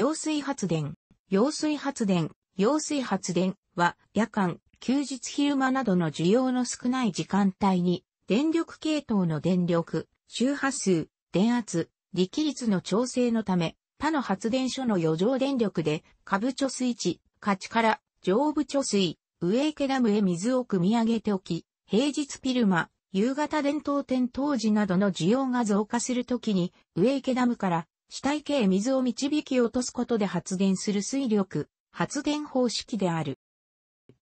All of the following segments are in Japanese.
揚水発電、揚水発電、揚水発電は夜間、休日昼間などの需要の少ない時間帯に、電力系統の電力、周波数、電圧、力率の調整のため、他の発電所の余剰電力で、下部貯水池、価値から、上部貯水、上池ダムへ水を汲み上げておき、平日昼間、夕方伝統店当時などの需要が増加するときに、上池ダムから死体系水を導き落とすことで発電する水力、発電方式である。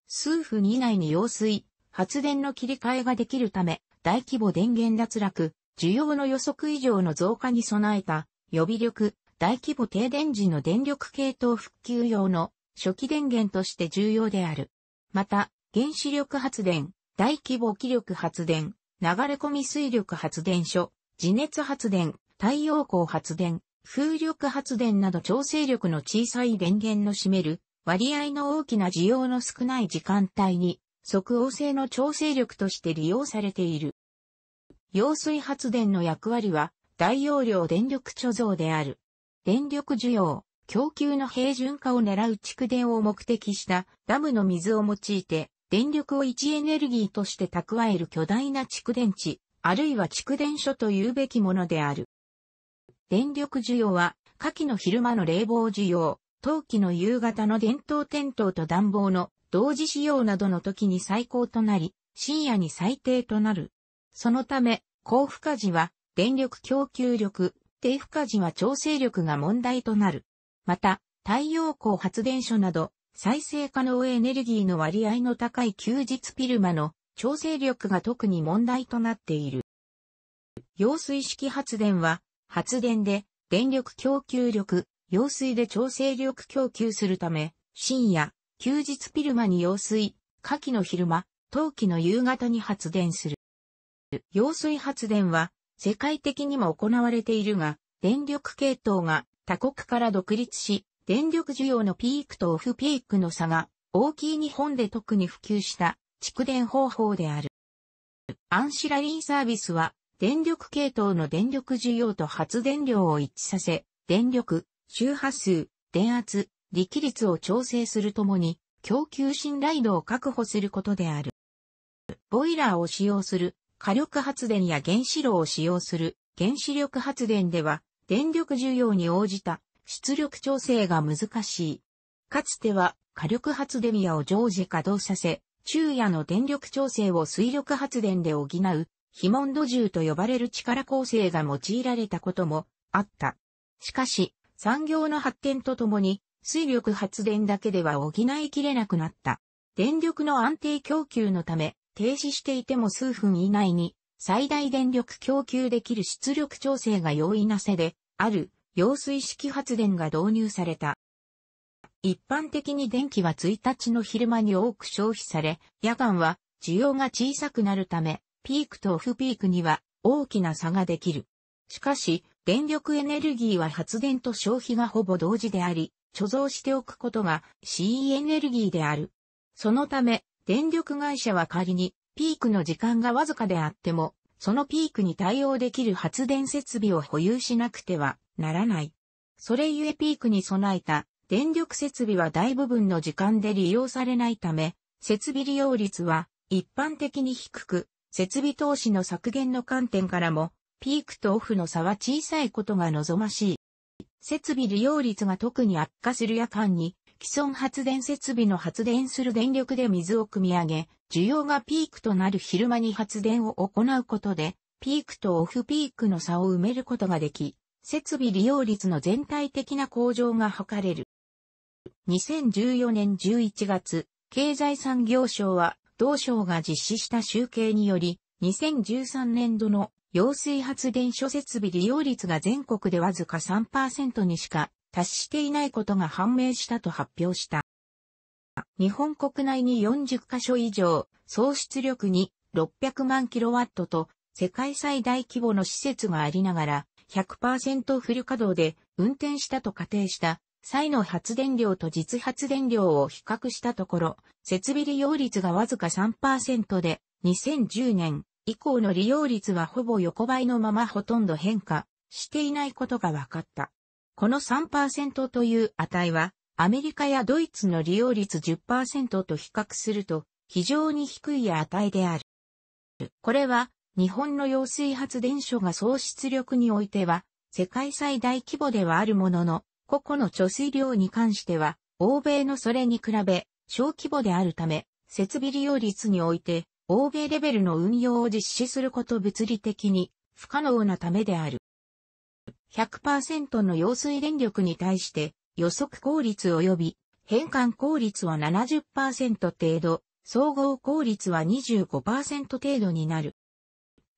数分以内に用水、発電の切り替えができるため、大規模電源脱落、需要の予測以上の増加に備えた、予備力、大規模停電時の電力系統復旧用の初期電源として重要である。また、原子力発電、大規模気力発電、流れ込み水力発電所、地熱発電、太陽光発電、風力発電など調整力の小さい電源の占める割合の大きな需要の少ない時間帯に即応性の調整力として利用されている。揚水発電の役割は大容量電力貯蔵である。電力需要、供給の平準化を狙う蓄電を目的したダムの水を用いて電力を一エネルギーとして蓄える巨大な蓄電池、あるいは蓄電所というべきものである。電力需要は、夏季の昼間の冷房需要、冬季の夕方の電灯点灯と暖房の同時使用などの時に最高となり、深夜に最低となる。そのため、高負荷時は電力供給力、低負荷時は調整力が問題となる。また、太陽光発電所など、再生可能エネルギーの割合の高い休日ピルマの調整力が特に問題となっている。揚水式発電は発電で電力供給力、用水で調整力供給するため、深夜、休日昼間に用水、夏季の昼間、冬季の夕方に発電する。用水発電は世界的にも行われているが、電力系統が他国から独立し、電力需要のピークとオフピークの差が大きい日本で特に普及した蓄電方法である。アンシラリンサービスは電力系統の電力需要と発電量を一致させ、電力、周波数、電圧、力率を調整するともに、供給信頼度を確保することである。ボイラーを使用する火力発電や原子炉を使用する原子力発電では、電力需要に応じた出力調整が難しい。かつては火力発電やを常時稼働させ、昼夜の電力調整を水力発電で補うヒモンド銃と呼ばれる力構成が用いられたこともあった。しかし、産業の発展とともに、水力発電だけでは補いきれなくなった。電力の安定供給のため、停止していても数分以内に、最大電力供給できる出力調整が容易なせで、ある、揚水式発電が導入された。一般的に電気は1日の昼間に多く消費され、夜間は需要が小さくなるため、ピークとオフピークには大きな差ができる。しかし、電力エネルギーは発電と消費がほぼ同時であり、貯蔵しておくことが CE エネルギーである。そのため、電力会社は仮にピークの時間がわずかであっても、そのピークに対応できる発電設備を保有しなくてはならない。それゆえピークに備えた電力設備は大部分の時間で利用されないため、設備利用率は一般的に低く、設備投資の削減の観点からも、ピークとオフの差は小さいことが望ましい。設備利用率が特に悪化する夜間に、既存発電設備の発電する電力で水を汲み上げ、需要がピークとなる昼間に発電を行うことで、ピークとオフピークの差を埋めることができ、設備利用率の全体的な向上が図れる。2014年11月、経済産業省は同省が実施した集計により、2013年度の揚水発電所設備利用率が全国でわずか3%にしか達していないことが判明したと発表した。日本国内に40カ所以上、総出力に600万キロワットと世界最大規模の施設がありながら100%フル稼働で運転したと仮定した際の発電量と実発電量を比較したところ、設備利用率がわずか3%で、2010年以降の利用率はほぼ横ばいのままほとんど変化していないことが分かった。この3%という値は、アメリカやドイツの利用率10%と比較すると、非常に低い値である。これは、日本の揚水発電所が総出力においては、世界最大規模ではあるものの、個々の貯水量に関しては、欧米のそれに比べ、小規模であるため、設備利用率において、欧米レベルの運用を実施すること物理的に不可能なためである。100%の用水電力に対して予測効率及び変換効率は70%程度、総合効率は25%程度になる。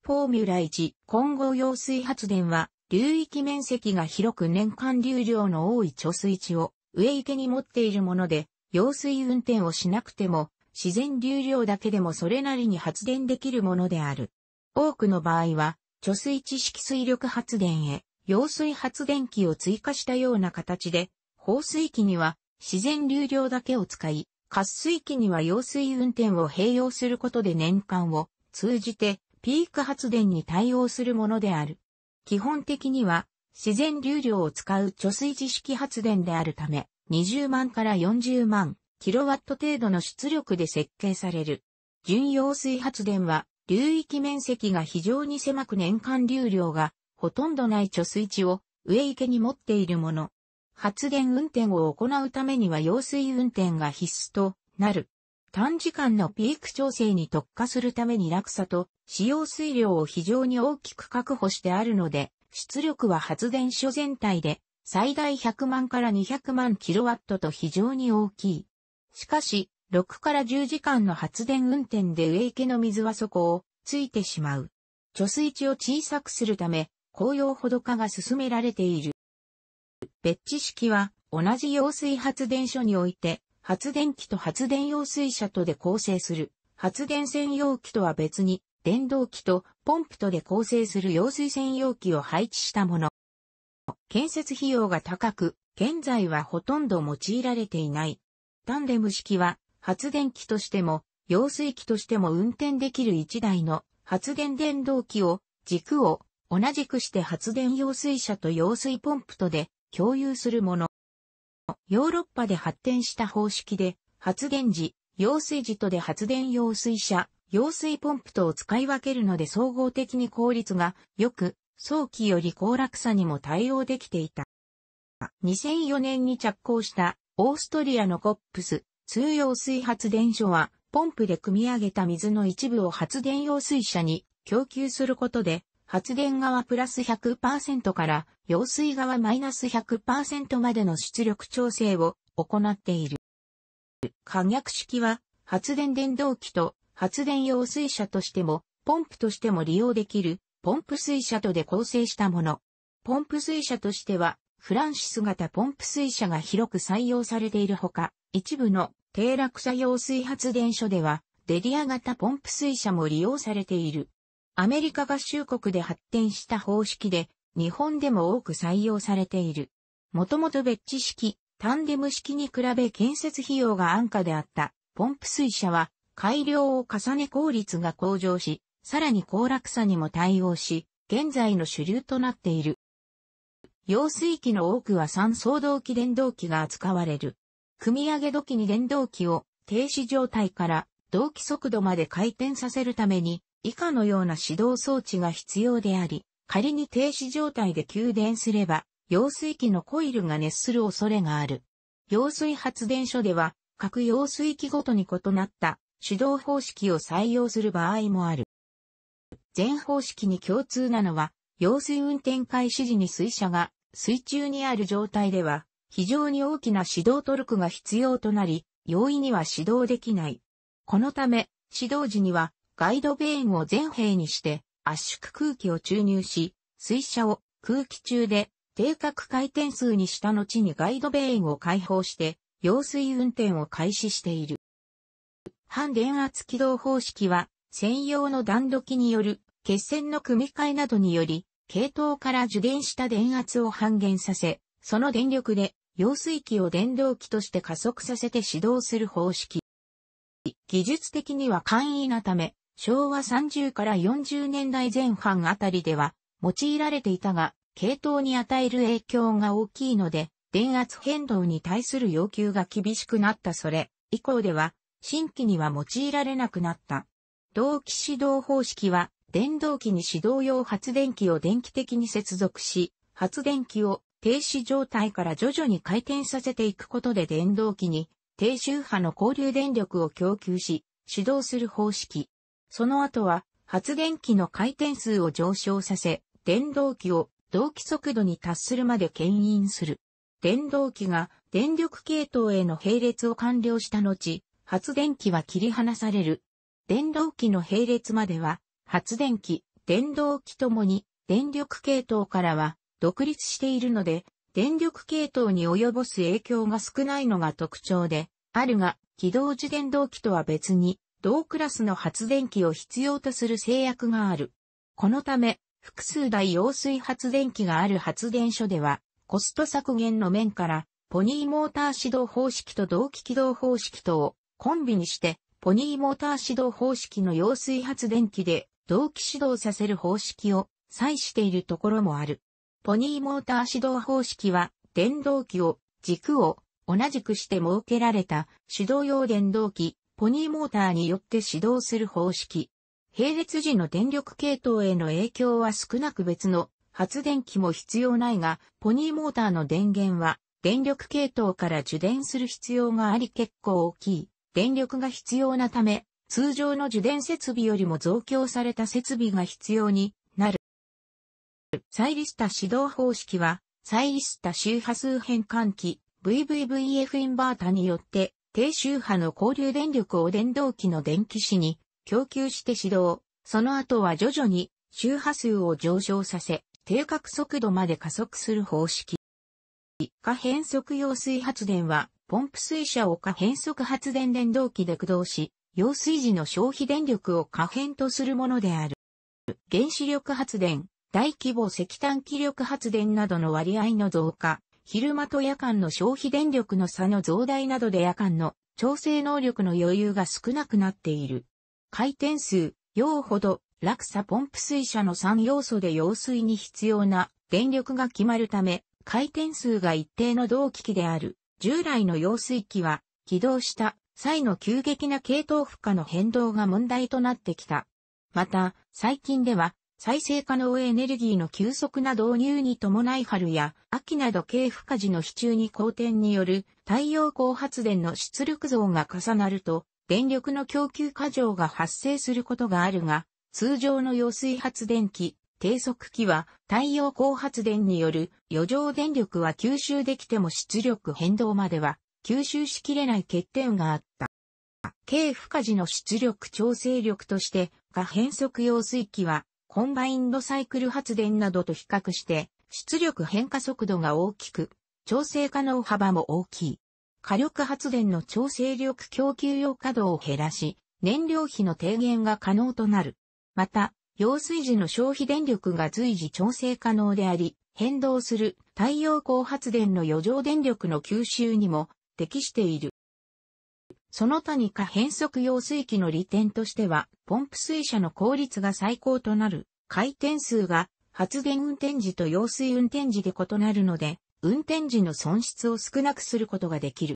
フォーミュラ1混合揚水発電は流域面積が広く年間流量の多い貯水池を上池に持っているもので、揚水運転をしなくても、自然流量だけでもそれなりに発電できるものである。多くの場合は、貯水池式水力発電へ、揚水発電機を追加したような形で、放水機には自然流量だけを使い、活水機には揚水運転を併用することで年間を通じてピーク発電に対応するものである。基本的には自然流量を使う貯水池式発電であるため、20万から40万キロワット程度の出力で設計される。純用水発電は、流域面積が非常に狭く年間流量がほとんどない貯水池を上池に持っているもの。発電運転を行うためには用水運転が必須となる。短時間のピーク調整に特化するために落差と使用水量を非常に大きく確保してあるので、出力は発電所全体で最大100万から200万キロワットと非常に大きい。しかし、6から10時間の発電運転で植池の水は底をついてしまう。貯水池を小さくするため、紅葉ほど化が進められている。別地式は同じ揚水発電所において発電機と発電用水車とで構成する。発電専用機とは別に、電動機とポンプとで構成する用水専用機を配置したもの。建設費用が高く、現在はほとんど用いられていない。タンデム式は、発電機としても、用水機としても運転できる1台の発電電動機を、軸を同じくして発電用水車と用水ポンプとで共有するもの。ヨーロッパで発展した方式で、発電時、用水時とで発電用水車、用水ポンプとを使い分けるので総合的に効率が良く、早期より高落差にも対応できていた。2004年に着工したオーストリアのコップス通用水発電所はポンプで汲み上げた水の一部を発電用水車に供給することで発電側プラス100%から揚水側マイナス100%までの出力調整を行っている。可逆式は発電電動機と発電用水車としてもポンプとしても利用できるポンプ水車とで構成したもの。ポンプ水車としてはフランシス型ポンプ水車が広く採用されているほか、一部の低落車用水発電所ではデリア型ポンプ水車も利用されている。アメリカ合衆国で発展した方式で、日本でも多く採用されている。もともと別地式、タンデム式に比べ建設費用が安価であったポンプ水車は改良を重ね効率が向上し、さらに高落差にも対応し、現在の主流となっている。揚水機の多くは三相動機電動機が扱われる。組み上げ時に電動機を停止状態から動機速度まで回転させるために以下のような指導装置が必要であり、仮に停止状態で給電すれば、揚水機のコイルが熱する恐れがある。揚水発電所では、各揚水機ごとに異なった指導方式を採用する場合もある。全方式に共通なのは、揚水運転開始時に水車が水中にある状態では、非常に大きな指導トルクが必要となり、容易には指導できない。このため、指導時にはガイドベーンを全閉にして圧縮空気を注入し、水車を空気中で定格回転数にした後にガイドベーンを開放して、揚水運転を開始している。反電圧起動方式は、専用の弾時機による血栓の組み換えなどにより、系統から受電した電圧を半減させ、その電力で揚水機を電動機として加速させて始動する方式。技術的には簡易なため、昭和30から40年代前半あたりでは用いられていたが、系統に与える影響が大きいので、電圧変動に対する要求が厳しくなったそれ以降では、新規には用いられなくなった。同期指導方式は、電動機に指導用発電機を電気的に接続し、発電機を停止状態から徐々に回転させていくことで電動機に低周波の交流電力を供給し、指導する方式。その後は発電機の回転数を上昇させ、電動機を同期速度に達するまで牽引する。電動機が電力系統への並列を完了した後、発電機は切り離される。電動機の並列までは、発電機、電動機ともに電力系統からは独立しているので、電力系統に及ぼす影響が少ないのが特徴で、あるが、起動時電動機とは別に、同クラスの発電機を必要とする制約がある。このため、複数台揚水発電機がある発電所では、コスト削減の面から、ポニーモーター指導方式と同期起動方式とをコンビにして、ポニーモーター指導方式の揚水発電機で同期指導させる方式を採しているところもある。ポニーモーター指導方式は、電動機を、軸を同じくして設けられた手動用電動機ポニーモーターによって指導する方式。並列時の電力系統への影響は少なく別の発電機も必要ないが、ポニーモーターの電源は電力系統から受電する必要があり結構大きい電力が必要なため、通常の受電設備よりも増強された設備が必要になる。サイリスタ指導方式は、サイリスタ周波数変換器 VVVF インバータによって低周波の交流電力を電動機の電気紙に供給して始動。その後は徐々に周波数を上昇させ、定格速度まで加速する方式。可変速用水発電は、ポンプ水車を可変速発電電動機で駆動し、用水時の消費電力を可変とするものである。原子力発電、大規模石炭気力発電などの割合の増加、昼間と夜間の消費電力の差の増大などで夜間の調整能力の余裕が少なくなっている。回転数、用ほど、落差ポンプ水車の3要素で用水に必要な電力が決まるため、回転数が一定の同期機である。従来の用水機は、起動した際の急激な系統負荷の変動が問題となってきた。また、最近では、再生可能エネルギーの急速な導入に伴い春や秋など軽負荷時の支柱に好転による太陽光発電の出力増が重なると電力の供給過剰が発生することがあるが、通常の揚水発電機、低速機は太陽光発電による余剰電力は吸収できても出力変動までは吸収しきれない欠点があった。軽負荷時の出力調整力として可変速揚水機はコンバインドサイクル発電などと比較して、出力変化速度が大きく、調整可能幅も大きい。火力発電の調整力供給用稼働を減らし、燃料費の低減が可能となる。また、用水時の消費電力が随時調整可能であり、変動する太陽光発電の余剰電力の吸収にも適している。その他に可変速用水機の利点としては、ポンプ水車の効率が最高となる、回転数が発電運転時と用水運転時で異なるので、運転時の損失を少なくすることができる。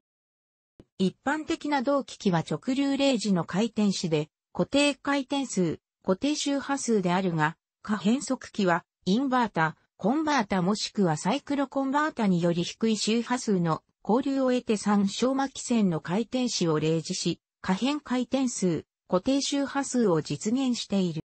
一般的な同機器は直流0時の回転子で、固定回転数、固定周波数であるが、可変速機は、インバータ、コンバータもしくはサイクロコンバータにより低い周波数の交流を得て3小巻線の回転子を例示し、可変回転数、固定周波数を実現している。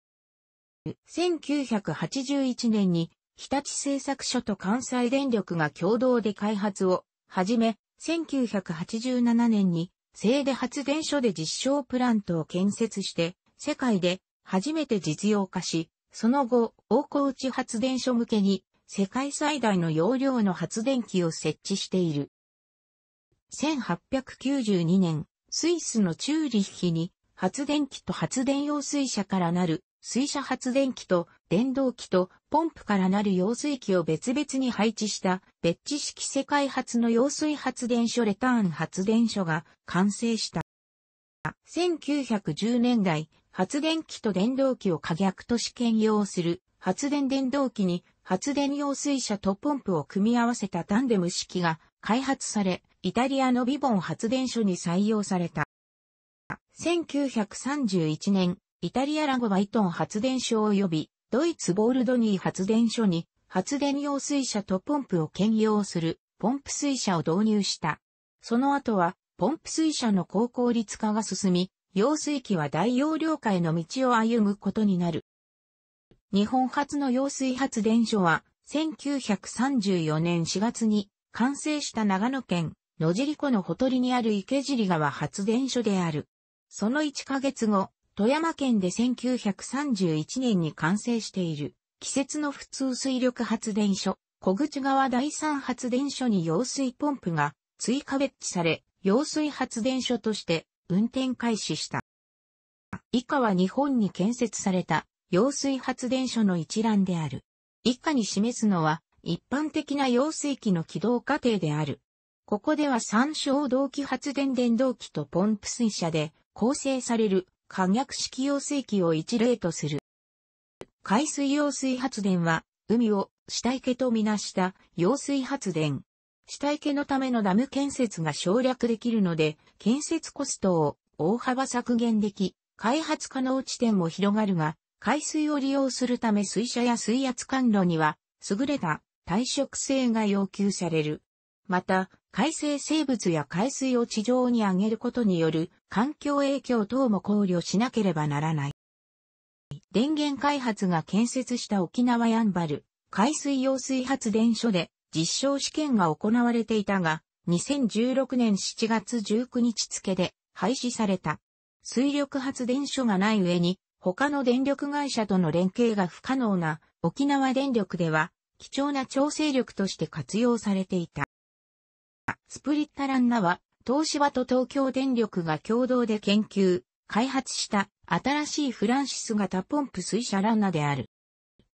1981年に日立製作所と関西電力が共同で開発をはじめ、1987年に西出発電所で実証プラントを建設して、世界で初めて実用化し、その後、大河内発電所向けに世界最大の容量の発電機を設置している。1892年、スイスのチューリッヒに発電機と発電用水車からなる水車発電機と電動機とポンプからなる用水機を別々に配置した別地式世界初の用水発電所レターン発電所が完成した。1910年代、発電機と電動機を可逆と試験用する発電電動機に発電用水車とポンプを組み合わせたタンデム式が開発され、イタリアのビボン発電所に採用された。1931年、イタリアラゴバイトン発電所及び、ドイツボールドニー発電所に、発電用水車とポンプを兼用する、ポンプ水車を導入した。その後は、ポンプ水車の高効率化が進み、用水機は大容量化への道を歩むことになる。日本初の用水発電所は、1934年4月に完成した長野県野尻湖のほとりにある池尻川発電所である。その1ヶ月後、富山県で1931年に完成している、季節の普通水力発電所、小口川第三発電所に用水ポンプが追加別置され、揚水発電所として運転開始した。以下は日本に建設された揚水発電所の一覧である。以下に示すのは一般的な用水機の起動過程である。ここでは三小動機発電電動機とポンプ水車で構成される可逆式用水機を一例とする。海水用水発電は、海を下池とみなした揚水発電。下池のためのダム建設が省略できるので、建設コストを大幅削減でき、開発可能地点も広がるが、海水を利用するため水車や水圧管路には、優れた耐食性が要求される。また、海生生物や海水を地上に上げることによる環境影響等も考慮しなければならない。電源開発が建設した沖縄やんばる海水用水発電所で実証試験が行われていたが、2016年7月19日付で廃止された。水力発電所がない上に、他の電力会社との連携が不可能な沖縄電力では、貴重な調整力として活用されていた。スプリッタランナは、東芝と東京電力が共同で研究、開発した新しいフランシス型ポンプ水車ランナである。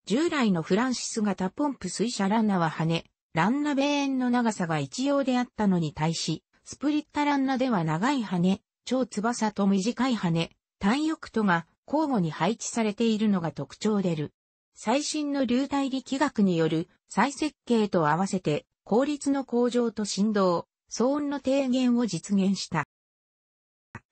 従来のフランシス型ポンプ水車ランナは羽、ランナ米円の長さが一様であったのに対し、スプリッタランナでは長い羽、超翼と短い羽、単翼とが交互に配置されているのが特徴でる。最新の流体力学による再設計と合わせて効率の向上と振動、騒音の低減を実現した。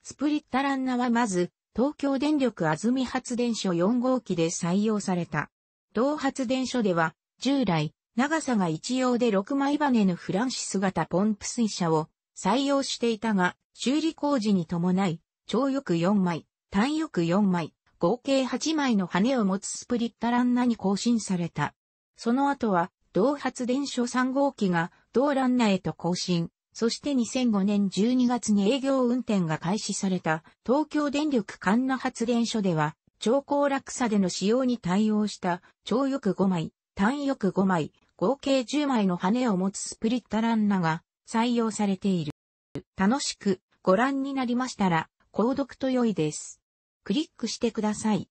スプリッタランナはまず、東京電力安住発電所4号機で採用された。同発電所では、従来、長さが一様で6枚バネのフランシス型ポンプ水車を採用していたが、修理工事に伴い、超翼4枚、単翼4枚、合計8枚の羽を持つスプリッタランナに更新された。その後は、同発電所3号機が同ランナへと更新。そして2005年12月に営業運転が開始された東京電力管の発電所では超高落差での使用に対応した超翼5枚、単翼5枚、合計10枚の羽を持つスプリッタランナが採用されている。楽しくご覧になりましたら購読と良いです。クリックしてください。